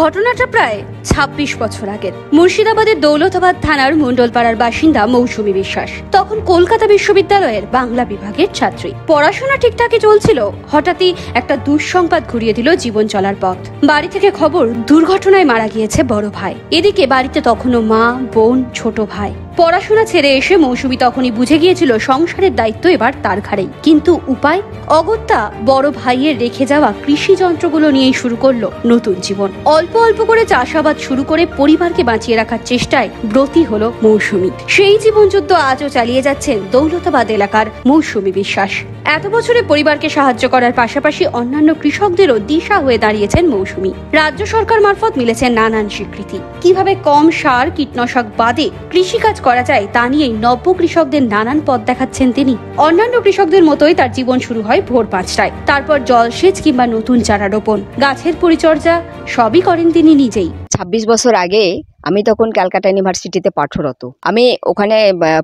ঘটনাটা প্রায় ২৬ বছর আগের মুর্শিদাবাদের দৌলতাবাদ থানার মন্ডলপাড়ার বাসিন্দা মৌসুমী বিশ্বাস তখন কলকাতা বিশ্ববিদ্যালয়ের বাংলা বিভাগের ছাত্রী পড়াশোনা ঠিকঠাকই চলছিল হঠাৎই একটা দুঃসংবাদ ঘুরিয়ে দিল জীবন চলার পথ বাড়ি থেকে খবর দুর্ঘটনায় মারা গিয়েছে বড় ভাই এদিকে বাড়িতে তখনও মা বোন ছোট ভাই পড়াশোনা ছেড়ে এসে মৌসুমি তখনই বুঝে গিয়েছিল সংসারের দায়িত্ব এবার তার ঘাড়েই কিন্তু উপায় অগত্যা বড় ভাইয়ের রেখে যাওয়া কৃষি যন্ত্রগুলো নিয়েই শুরু করলো নতুন জীবন অল্প অল্প করে চাষাবাদ শুরু করে পরিবারকে বাঁচিয়ে রাখার চেষ্টায় ব্রতী হল মৌসুমি সেই জীবনযুদ্ধ আজও চালিয়ে যাচ্ছেন দৌলতাবাদ এলাকার মৌসুমি বিশ্বাস এত বছরে পরিবারকে সাহায্য করার পাশাপাশি অন্যান্য কৃষকদেরও দিশা হয়ে দাঁড়িয়েছেন মৌসুমি রাজ্য সরকার মারফত মিলেছে নানান স্বীকৃতি কিভাবে কম সার কীটনাশক বাদে কৃষিকাজ করা যায় তা নিয়েই নব্য কৃষকদের নানান পথ দেখাচ্ছেন তিনি অন্যান্য কৃষকদের মতোই তার জীবন শুরু হয় ভোর পাঁচটায় তারপর জলসেচ কিংবা নতুন চারা রোপণ গাছের পরিচর্যা সবই করেন তিনি নিজেই ছাব্বিশ বছর আগে আমি তখন ক্যালকাটা ইউনিভার্সিটিতে পাঠরত আমি ওখানে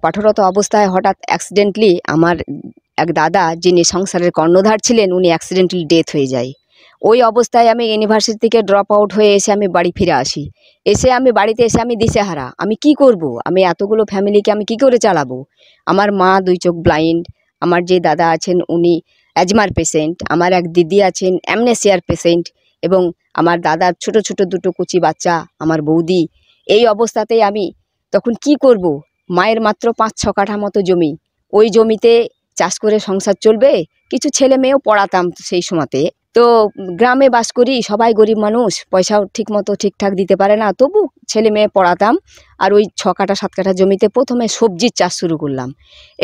পাঠরত অবস্থায় হঠাৎ অ্যাক্সিডেন্টলি আমার এক দাদা যিনি সংসারের কর্ণধার ছিলেন উনি অ্যাক্সিডেন্টালি ডেথ হয়ে যায় ওই অবস্থায় আমি ইউনিভার্সিটি থেকে ড্রপ আউট হয়ে এসে আমি বাড়ি ফিরে আসি এসে আমি বাড়িতে এসে আমি দিশেহারা আমি কি করব। আমি এতগুলো ফ্যামিলিকে আমি কি করে চালাবো আমার মা দুই চোখ ব্লাইন্ড আমার যে দাদা আছেন উনি অ্যাজমার পেশেন্ট আমার এক দিদি আছেন অ্যামনেসিয়ার পেশেন্ট এবং আমার দাদার ছোট ছোট দুটো কুচি বাচ্চা আমার বৌদি এই অবস্থাতেই আমি তখন কি করব। মায়ের মাত্র পাঁচ ছ কাঠা মতো জমি ওই জমিতে চাষ করে সংসার চলবে কিছু ছেলে মেয়েও পড়াতাম সেই সময়তে তো গ্রামে বাস করি সবাই গরিব মানুষ পয়সাও ঠিকমতো ঠিকঠাক দিতে পারে না তবু ছেলে মেয়ে পড়াতাম আর ওই ছ কাটা সাত কাটা জমিতে প্রথমে সবজির চাষ শুরু করলাম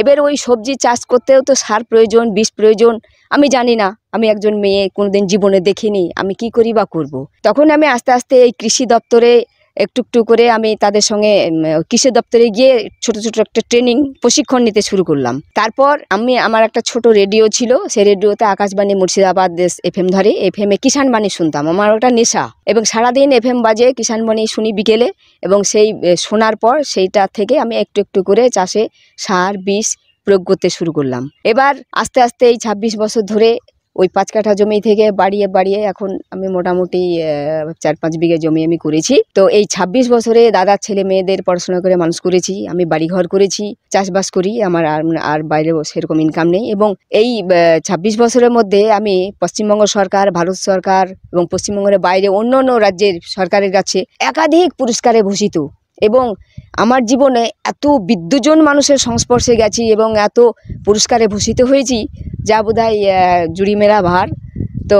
এবার ওই সবজি চাষ করতেও তো সার প্রয়োজন বিষ প্রয়োজন আমি জানি না আমি একজন মেয়ে কোনোদিন জীবনে দেখিনি আমি কি করি বা করব। তখন আমি আস্তে আস্তে এই কৃষি দপ্তরে একটু একটু করে আমি তাদের সঙ্গে কৃষি দপ্তরে গিয়ে ছোট ছোট একটা ট্রেনিং প্রশিক্ষণ নিতে শুরু করলাম তারপর আমি আমার একটা ছোট রেডিও ছিল সেই রেডিওতে আকাশবাণী মুর্শিদাবাদ দেশ এফ এম ধরে এফ এম এ কিষাণবাণী শুনতাম আমার একটা নেশা এবং সারাদিন এফ এম বাজে কিষাণবাণী শুনি বিকেলে এবং সেই শোনার পর সেইটা থেকে আমি একটু একটু করে চাষে সার বিষ প্রয়োগ করতে শুরু করলাম এবার আস্তে আস্তে এই ছাব্বিশ বছর ধরে ওই পাঁচ কাঠা জমি থেকে বাড়িয়ে বাড়িয়ে এখন আমি মোটামুটি চার পাঁচ বিঘে জমি আমি করেছি তো এই ২৬ বছরে দাদার ছেলে মেয়েদের পড়াশোনা করে মানুষ করেছি আমি বাড়িঘর করেছি চাষবাস করি আমার আর আর বাইরে সেরকম ইনকাম নেই এবং এই ২৬ বছরের মধ্যে আমি পশ্চিমবঙ্গ সরকার ভারত সরকার এবং পশ্চিমবঙ্গের বাইরে অন্য অন্য রাজ্যের সরকারের কাছে একাধিক পুরস্কারে ভূষিত এবং আমার জীবনে এত বিদ্যুজন মানুষের সংস্পর্শে গেছি এবং এত পুরস্কারে ভূষিত হয়েছি যা বোধহয় জুড়ি মেরা ভার তো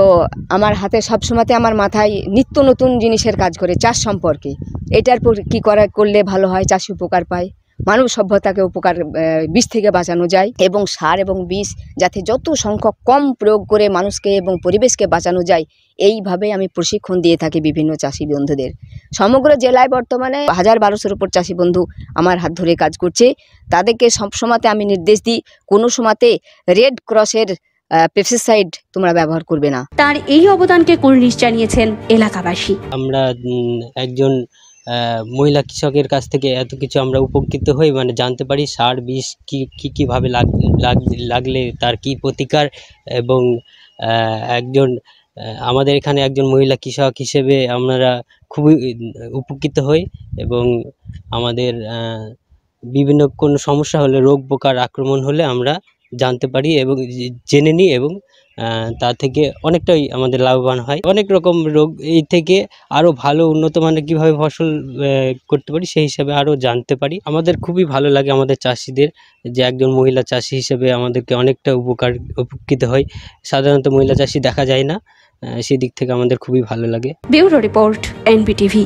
আমার হাতে সব সময়তে আমার মাথায় নিত্য নতুন জিনিসের কাজ করে চাষ সম্পর্কে এটার কি করা করলে ভালো হয় চাষি উপকার পায় মানব সভ্যতাকে উপকার বিষ থেকে বাঁচানো যায় এবং সার এবং বিষ যাতে যত সংখ্যক কম প্রয়োগ করে মানুষকে এবং পরিবেশকে বাঁচানো যায় এইভাবে আমি প্রশিক্ষণ দিয়ে থাকি বিভিন্ন চাষি বন্ধুদের সমগ্র জেলায় বর্তমানে হাজার বারোশোর উপর চাষি বন্ধু আমার হাত ধরে কাজ করছে তাদেরকে সবসময়তে আমি নির্দেশ দিই কোনো সময়তে রেড ক্রসের পেস্টিসাইড তোমরা ব্যবহার করবে না তার এই অবদানকে কুর্নিশ জানিয়েছেন এলাকাবাসী আমরা একজন মহিলা কৃষকের কাছ থেকে এত কিছু আমরা উপকৃত হই মানে জানতে পারি সার বিষ কী কী কীভাবে লাগলে তার কি প্রতিকার এবং একজন আমাদের এখানে একজন মহিলা কৃষক হিসেবে আমরা খুবই উপকৃত হই এবং আমাদের বিভিন্ন কোনো সমস্যা হলে রোগ পোকার আক্রমণ হলে আমরা জানতে পারি এবং জেনে নিই এবং তা থেকে অনেকটাই আমাদের লাভবান হয় অনেক রকম রোগ এই থেকে আরও ভালো উন্নত মানের কীভাবে ফসল করতে পারি সেই হিসাবে আরও জানতে পারি আমাদের খুবই ভালো লাগে আমাদের চাষিদের যে একজন মহিলা চাষি হিসেবে আমাদেরকে অনেকটা উপকার উপকৃত হয় সাধারণত মহিলা চাষি দেখা যায় না সেদিক থেকে আমাদের খুবই ভালো লাগে বিউরো রিপোর্ট এনবিটিভি